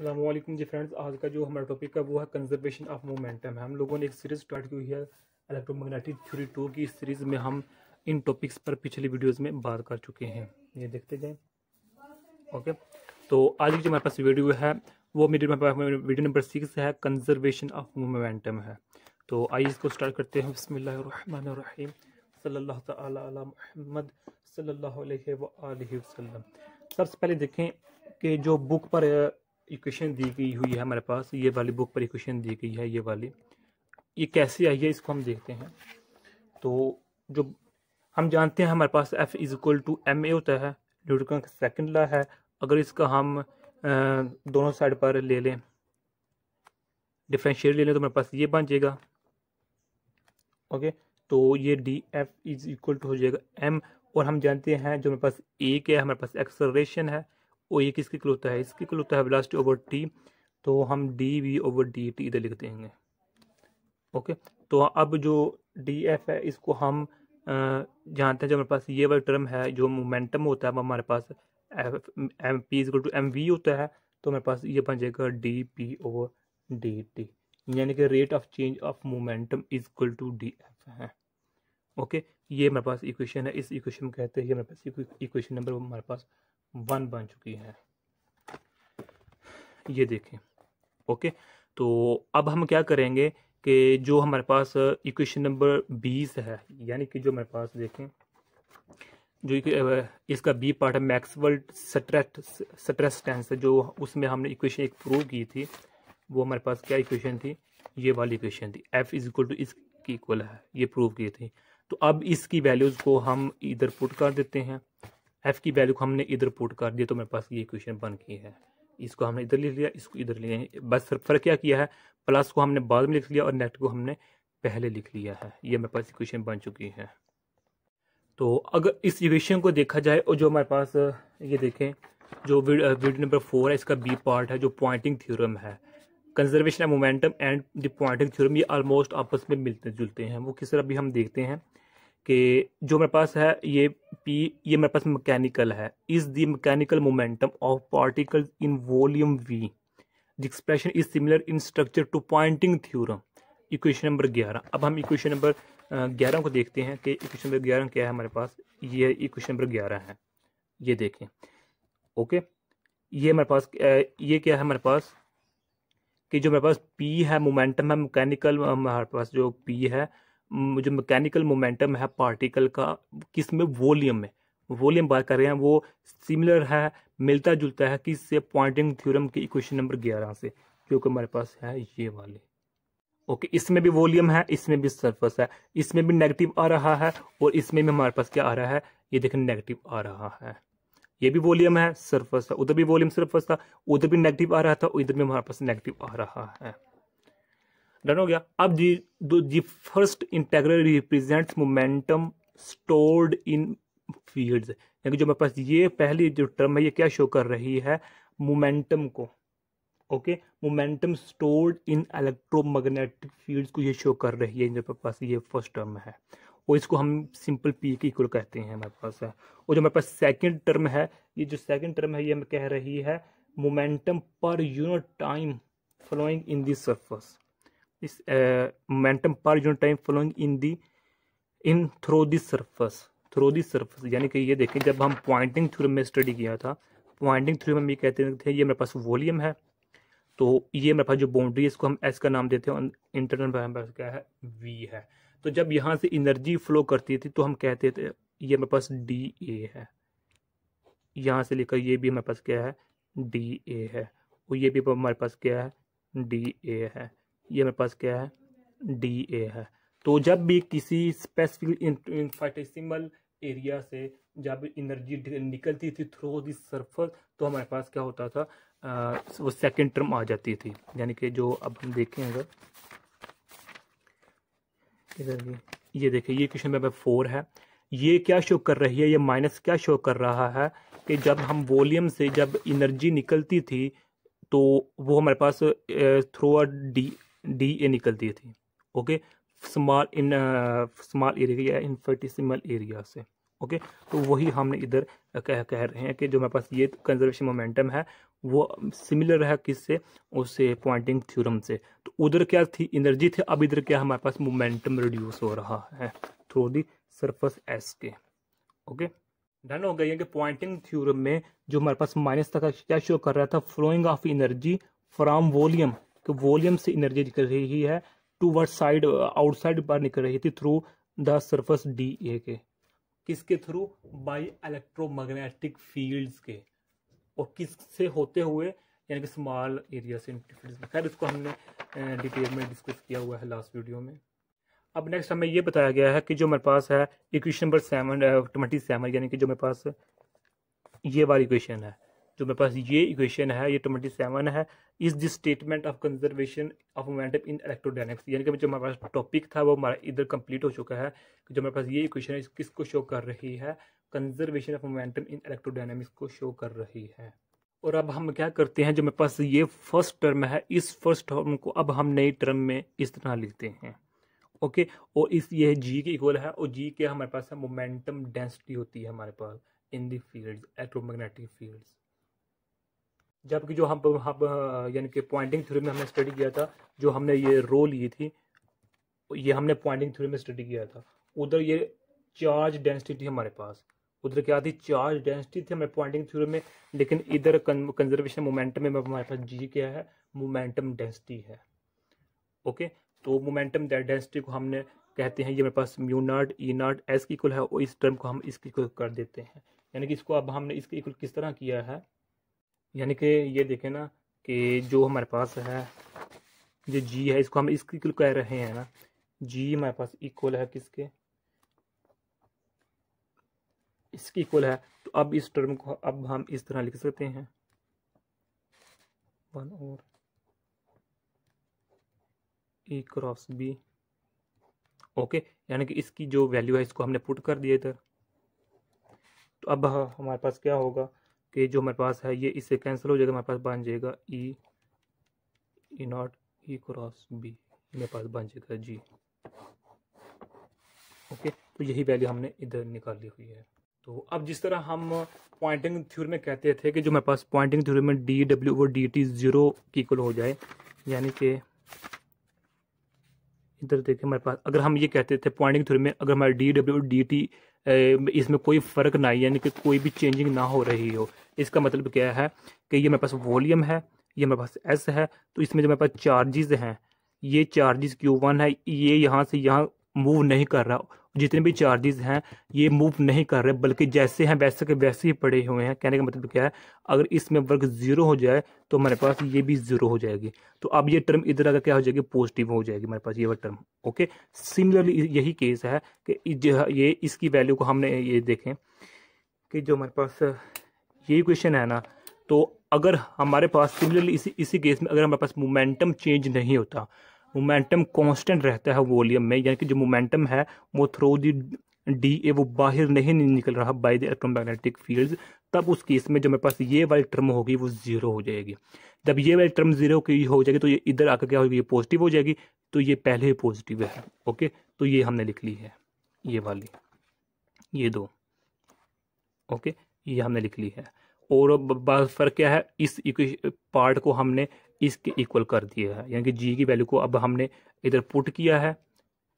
असलम जी friends आज का जो हमारा टॉपिक है वो है कंजर्वेशन ऑफ मोमेंटम हम लोगों ने एक सीरीज़ स्टार्ट की हुई है इलेक्ट्रोमैग्नेटिक थ्योरी टू की इस सीरीज़ में हम इन टॉपिक्स पर पिछली वीडियोस में बात कर चुके हैं ये देखते जाएं ओके तो आज की जो हमारे पास वीडियो है वो मेरे वीडियो नंबर सिक्स है कंजर्वेशन ऑफ मोमेंटम है तो आइए इसको स्टार्ट करते हैं बसमिल्लर सल्ला सल्ला वसम सबसे पहले देखें कि जो बुक पर इक्वेशन दी गई हुई है हमारे पास ये वाली बुक पर इक्वेशन दी गई है ये वाली ये कैसे आई है इसको हम देखते हैं तो जो हम जानते हैं हमारे पास F is equal to M A होता है न्यूटन का सेकेंड लॉ है अगर इसका हम दोनों साइड पर ले लें डिफ्रेंशिएट ले लें तो हमारे पास ये बन जाएगा ओके तो ये D F is equal to हो जाएगा एम और हम जानते हैं जो हमारे पास ए क्या है हमारे पास एक्सलरेशन है और ये किसके इक्वल होता है इसके इक्वल होता है वेलोसिटी ओवर टी तो हम D V over D T इधर लिख देंगे ओके तो अब जो डी एफ है इसको हम जानते हैं जो हमारे पास ये वाला टर्म है जो मोमेंटम होता है हमारे पास F M P equal to M V होता है तो हमारे पास ये बन जाएगा D P over D T यानी कि rate of change of momentum equal to D F है ओके ये मेरे पास इक्वेशन है इस इक्वेशन कहते हैं मेरे पास इक्वेशन नंबर हमारे पास वन बन चुकी है ये देखें ओके तो अब हम क्या करेंगे कि जो हमारे पास इक्वेशन नंबर बीस है यानी कि जो हमारे पास देखें जो इसका बी पार्ट है मैक्सवेल स्ट्रेट स्ट्रेस टेंस जो उसमें हमने इक्वेशन एक प्रूव की थी वो हमारे पास क्या इक्वेशन थी ये वाली इक्वेशन थी एफ इज इक्वल टू इसकी इक्वल है ये प्रूव की थी तो अब इसकी वैल्यूज़ को हम इधर पुट कर देते हैं एफ़ की वैल्यू को हमने इधर पुट कर दिया तो मेरे पास ये इक्वेशन बन गई है इसको हमने इधर लिख लिया इसको इधर लिख लिया बस फर्क क्या किया है प्लस को हमने बाद में लिख लिया और नेट को हमने पहले लिख लिया है ये मेरे पास इक्वेशन बन चुकी है तो अगर इस इक्वेशन को देखा जाए और जो हमारे पास ये देखें जो वीडियो नंबर फोर है इसका बी पार्ट है जो पॉइंटिंग थ्योरम है conservation of momentum and the Poynting theorem ये ऑलमोस्ट आपस में मिलते जुलते हैं वो किस तरह भी हम देखते हैं कि जो मेरे पास है ये पी ये मेरे पास मैकेनिकल है is the mechanical momentum of particle in volume V the expression is similar in structure to Poynting theorem equation number ग्यारह अब हम इक्वेशन नंबर ग्यारह को देखते हैं कि इक्वेशन नंबर ग्यारह क्या है हमारे पास ये इक्वेशन नंबर ग्यारह है ये देखें ओके ये हमारे पास ये क्या है हमारे पास कि जो मेरे पास पी है मोमेंटम है मैकेनिकल हमारे पास जो पी है जो मैकेनिकल मोमेंटम है पार्टिकल का किस में वॉल्यूम में वॉल्यूम बात कर रहे हैं वो सिमिलर है मिलता जुलता है से पॉइंटिंग थ्योरम के इक्वेशन नंबर ग्यारह से जो कि हमारे पास है ये वाले ओके इसमें भी वॉल्यूम है इसमें भी सरफेस है इसमें भी नेगेटिव आ रहा है और इसमें भी हमारे पास क्या आ रहा है ये देखें नेगेटिव आ रहा है ये भी वॉल्यूम है सरफेस था उधर भी वॉल्यूम सरफेस था उधर भी नेगेटिव आ रहा था उधर इधर भी हमारे पास नेगेटिव आ रहा है डन हो गया अब जी दो जी first integral represents momentum stored in fields यानी जो मेरे पास ये पहली जो टर्म है ये क्या शो कर रही है मोमेंटम को okay momentum stored in electromagnetic fields को ये शो कर रही है मेरे पास ये फर्स्ट टर्म है और इसको हम सिंपल पी के इक्वल कहते हैं हमारे पास है और जो मेरे पास सेकेंड टर्म है ये जो सेकेंड टर्म है ये हमें कह रही है momentum per unit time flowing in this surface is momentum per unit time flowing in the in through the surface through the surface यानी कि ये देखें जब हम पॉइंटिंग थ्योरम में स्टडी किया था पॉइंटिंग थ्योरम में ये कहते थे ये मेरे पास वॉल्यूम है तो ये मेरे पास जो बाउंड्री है इसको हम एस का नाम देते हैं इंटरनल क्या है वी है तो जब यहाँ से इनर्जी फ्लो करती थी तो हम कहते थे ये मेरे पास डी ए है यहाँ से लेकर ये भी हमारे पास क्या है डी ए है और ये भी हमारे पास क्या है डी ए है ये मेरे पास क्या है डी ए है तो जब भी किसी स्पेसिफिक इन्फाइटेसिमल एरिया से जब एनर्जी निकलती थी थ्रू दिस सरफस तो हमारे पास क्या होता था आ, वो सेकेंड टर्म आ जाती थी यानी कि जो अब हम देखें अगर इधर ये देखिए ये क्वेश्चन नंबर फोर है ये क्या शो कर रही है ये माइनस क्या शो कर रहा है कि जब हम वॉल्यूम से जब एनर्जी निकलती थी तो वो हमारे पास through a D D A निकलती थी okay small in small area या एरिया से ओके तो वही हमने इधर कह कह रहे हैं कि जो हमारे पास ये कंजर्वेशन मोमेंटम है वो सिमिलर है किससे उससे पॉइंटिंग थ्योरम से तो उधर क्या थी एनर्जी थी अब इधर क्या हमारे पास मोमेंटम रिड्यूस हो रहा है थ्रू दी सरफेस एस के ओके डन हो गई है कि पॉइंटिंग थ्योरम में जो हमारे पास माइनस तक क्या शो कर रहा था flowing of energy from volume कि तो वॉल्यूम से एनर्जी निकल रही है टू साइड आउटसाइड पर निकल रही थी through the surface D A के किसके थ्रू बाई इलेक्ट्रोमैग्नेटिक फील्ड्स के और किससे होते हुए यानी कि स्मॉल एरिया से इंटरफेरेंस खैर इसको हमने डिटेल में डिस्कस किया हुआ है लास्ट वीडियो में अब नेक्स्ट हमें ये बताया गया है कि जो मेरे पास है equation number seven twenty seven यानी कि जो मेरे पास ये वाली इक्वेशन है जो तो मेरे पास ये इक्वेशन है ये ट्वेंटी सेवन है is this statement of conservation of momentum in electrodynamics यानी कि जो हमारे पास टॉपिक था वो हमारा इधर कंप्लीट हो चुका है जो मेरे पास ये इक्वेशन है किसको शो कर रही है conservation of momentum in electrodynamics को शो कर रही है और अब हम क्या करते हैं जो मेरे पास ये फर्स्ट टर्म है इस फर्स्ट टर्म को अब हम नए टर्म में इस तरह लिखते हैं ओके और इस ये जी के इक्वल है और जी के हमारे पास है मोमेंटम डेंसिटी होती है हमारे पास in the fields electromagnetic fields जबकि जो हम हम यानी कि पॉइंटिंग थ्योरी में हमने स्टडी किया था जो हमने ये रो ली थी ये हमने पॉइंटिंग थ्योरी में स्टडी किया था उधर ये चार्ज डेंसिटी थी हमारे पास उधर क्या थी चार्ज डेंसिटी थी हमारे पॉइंटिंग थ्योरी में लेकिन इधर कंजर्वेशन मोमेंटम में हमारे पास जी क्या है मोमेंटम डेंसिटी है ओके तो मोमेंटम डेंसिटी को हमने कहते हैं ये हमारे पास mu nought E nought S की इक्वल है और इस टर्म को हम इसकी इक्वल कर देते हैं यानी कि इसको अब हमने इसके इक्वल किस तरह किया है यानी कि ये देखें ना कि जो हमारे पास है जो जी है इसको हम इक्वल कह रहे हैं ना जी हमारे पास इक्वल है किसके इसके इक्वल है तो अब इस टर्म को अब हम इस तरह लिख सकते हैं वन और ई क्रॉस बी ओके यानी कि इसकी जो वैल्यू है इसको हमने पुट कर दिया इधर तो अब हमारे पास क्या होगा कि जो हमारे पास है ये इससे कैंसिल हो जाएगा हमारे पास बन जाएगा E E naught E cross B मेरे पास बन जाएगा जी ओके तो यही वैल्यू हमने इधर निकाली हुई है तो अब जिस तरह हम पॉइंटिंग थ्योरी में कहते थे कि जो मेरे पास पॉइंटिंग थ्योरी में डी डब्ल्यू और डी टी ज़ीरो की इक्वल हो जाए यानी कि इधर देखें हमारे पास अगर हम ये कहते थे पॉइंटिंग थ्योरी में अगर हमारे डी डब्ल्यू और डी टी इसमें कोई फ़र्क ना यानी कि कोई भी चेंजिंग ना हो रही हो इसका मतलब क्या है कि ये मेरे पास वॉल्यूम है ये मेरे पास एस है तो इसमें जो मेरे पास चार्जेस हैं ये चार्जेस क्यू वन है ये यहाँ से यहाँ मूव नहीं कर रहा जितने भी चार्जेस हैं ये मूव नहीं कर रहे बल्कि जैसे हैं वैसे के वैसे ही पड़े हुए हैं कहने का मतलब क्या है अगर इसमें वर्क जीरो हो जाए तो हमारे पास ये भी जीरो हो जाएगी तो अब ये टर्म इधर अगर क्या हो जाएगी पॉजिटिव हो जाएगी हमारे पास ये वर्क टर्म ओके सिमिलरली यही केस है कि ये इसकी वैल्यू को हमने ये देखें कि जो हमारे पास ये क्वेश्चन है ना तो अगर हमारे पास सिमिलरली इसी इसी केस में अगर हमारे पास मोमेंटम चेंज नहीं होता मोमेंटम कांस्टेंट रहता है वॉल्यूम में यानी कि जो मोमेंटम है वो थ्रो दी डी ए वो बाहर नहीं निकल रहा बाई द इलेक्ट्रोमैग्नेटिक फील्ड्स तब उस केस में जो मेरे पास ये वाली टर्म होगी वो ज़ीरो हो जाएगी जब ये वाली टर्म ज़ीरो की हो जाएगी तो ये इधर आकर क्या होगी ये पॉजिटिव हो जाएगी तो ये पहले ही पॉजिटिव है ओके तो ये हमने लिख ली है ये वाली ये दो ओके ये हमने लिख ली है और फर्क क्या है इस पार्ट को हमने इसके इक्वल कर दिया है यानी कि जी की वैल्यू को अब हमने इधर पुट किया है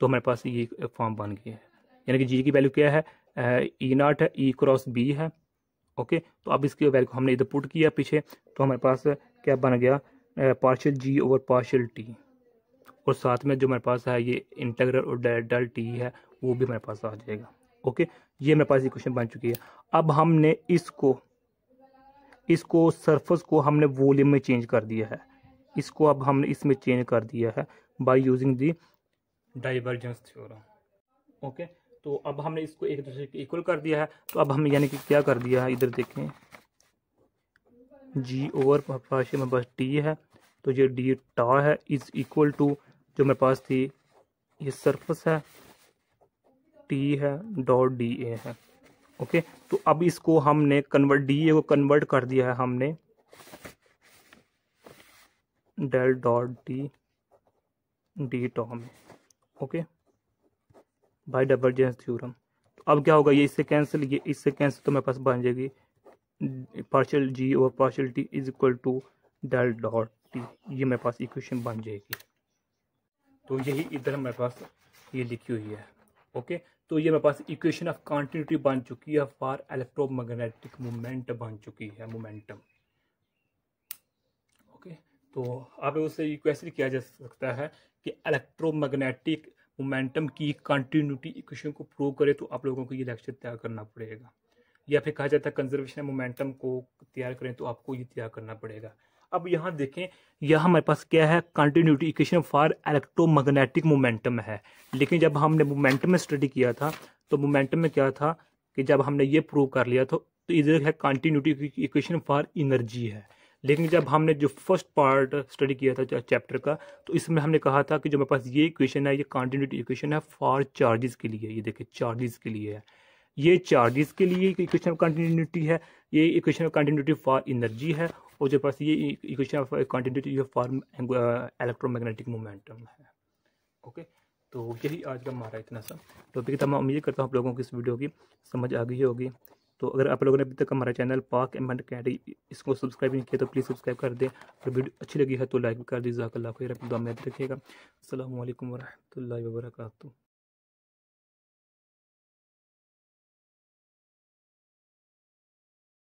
तो हमारे पास ये फॉर्म बन गया है यानी कि जी की वैल्यू क्या है ई नॉट e है ई क्रॉस बी है ओके तो अब इसकी वैल्यू हमने इधर पुट किया पीछे तो हमारे पास क्या बन गया partial g over partial t और साथ में जो मेरे पास है ये इंटेग्रल और डेल टी है वो भी हमारे पास आ जाएगा ओके ये मेरे पास इक्वेशन बन चुकी है अब हमने इसको इसको सरफेस को हमने वॉल्यूम में चेंज कर दिया है इसको अब हमने इसमें चेंज कर दिया है by using the divergence theorem okay तो अब हमने इसको एक दूसरे के इक्वल कर दिया है तो अब हमने यानी कि क्या कर दिया है इधर देखें जी ओवर पास मेरे पास टी है तो ये डी टा है इज़ इक्वल टू जो मेरे पास थी ये सरफेस है टी है डॉट डी ए है ओके तो अब इसको हमने कन्वर्ट डी को कन्वर्ट कर दिया है हमने डेल डॉट डी डी टॉम ओके बाय डाइवर्जेंस थ्योरम तो अब क्या होगा ये इससे कैंसिल ये इससे कैंसिल तो मेरे पास बन जाएगी पार्शल जी और partial t is equal to del dot T ये मेरे पास इक्वेशन बन जाएगी तो यही इधर मेरे पास ये लिखी हुई है ओके तो ये मेरे पास इक्वेशन ऑफ कॉन्टिन्यूटी बन चुकी है फॉर इलेक्ट्रोमैग्नेटिक मोमेंट बन चुकी है मोमेंटम ओके तो अब उसे क्वेश्चन किया जा सकता है कि इलेक्ट्रोमैग्नेटिक मोमेंटम की कॉन्टीन्यूटी इक्वेशन को प्रूव करे तो आप लोगों को ये लेक्चर तैयार करना पड़ेगा या फिर कहा जाता है कंजर्वेशन मोमेंटम को तैयार करें तो आपको ये तैयार करना पड़ेगा अब यहाँ देखें यह हमारे पास क्या है continuity equation for electromagnetic momentum है लेकिन जब हमने मोमेंटम में स्टडी किया था तो मोमेंटम में क्या था कि जब हमने ये प्रूव कर लिया था तो इधर है कंटिन्यूटी इक्वेशन फॉर इनर्जी है लेकिन जब हमने जो फर्स्ट पार्ट स्टडी किया था चैप्टर का तो इसमें हमने कहा था कि जो मेरे पास ये इक्वेशन है ये कॉन्टीन्यूटी इक्वेशन है फॉर चार्जेस के लिए ये देखिए चार्जेस के लिए है ये चार्जेस के लिए इक्वेशन ऑफ कंटिन्यूटी है ये equation of continuity for energy है और जो पास ये इक्वेशन ऑफ क्वान्टिटी ये फॉर्म इलेक्ट्रोमैग्नेटिक मोमेंटम है ओके तो यही आज का हमारा इतना सा टॉपिक था मैं उम्मीद करता हूँ आप लोगों को इस वीडियो की समझ आ गई होगी तो अगर आप लोगों ने अभी तक हमारा चैनल पाक एम एंड कैडी इसको सब्सक्राइब नहीं किया तो प्लीज़ सब्सक्राइब कर दें और वीडियो अच्छी लगी है तो लाइक भी कर दीजिए जजाकल्ला लाख अपनी दुआ रखिएगा असल वरहमल वर्का